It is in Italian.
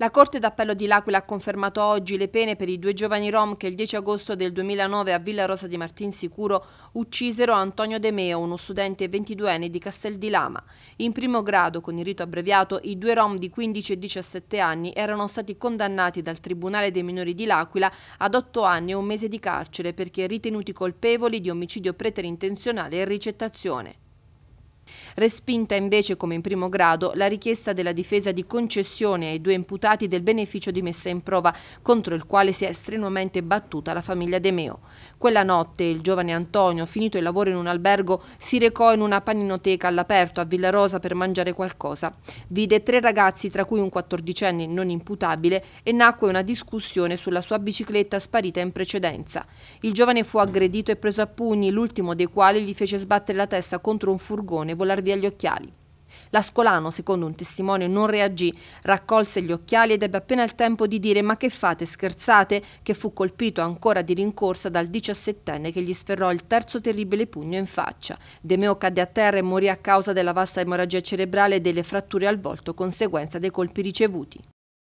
La Corte d'Appello di L'Aquila ha confermato oggi le pene per i due giovani rom che il 10 agosto del 2009 a Villa Rosa di Martinsicuro uccisero Antonio De Meo, uno studente 22enne di Castel di Lama. In primo grado, con il rito abbreviato, i due rom di 15 e 17 anni erano stati condannati dal Tribunale dei minori di L'Aquila ad 8 anni e un mese di carcere perché ritenuti colpevoli di omicidio preterintenzionale e ricettazione. Respinta invece, come in primo grado, la richiesta della difesa di concessione ai due imputati del beneficio di messa in prova, contro il quale si è strenuamente battuta la famiglia De Meo. Quella notte il giovane Antonio, finito il lavoro in un albergo, si recò in una paninoteca all'aperto a Villarosa per mangiare qualcosa. Vide tre ragazzi, tra cui un quattordicenne non imputabile, e nacque una discussione sulla sua bicicletta sparita in precedenza. Il giovane fu aggredito e preso a pugni, l'ultimo dei quali gli fece sbattere la testa contro un furgone e volar via via gli occhiali. L'ascolano, secondo un testimone, non reagì, raccolse gli occhiali ed ebbe appena il tempo di dire ma che fate, scherzate, che fu colpito ancora di rincorsa dal diciassettenne che gli sferrò il terzo terribile pugno in faccia. Demeo cadde a terra e morì a causa della vasta emorragia cerebrale e delle fratture al volto conseguenza dei colpi ricevuti.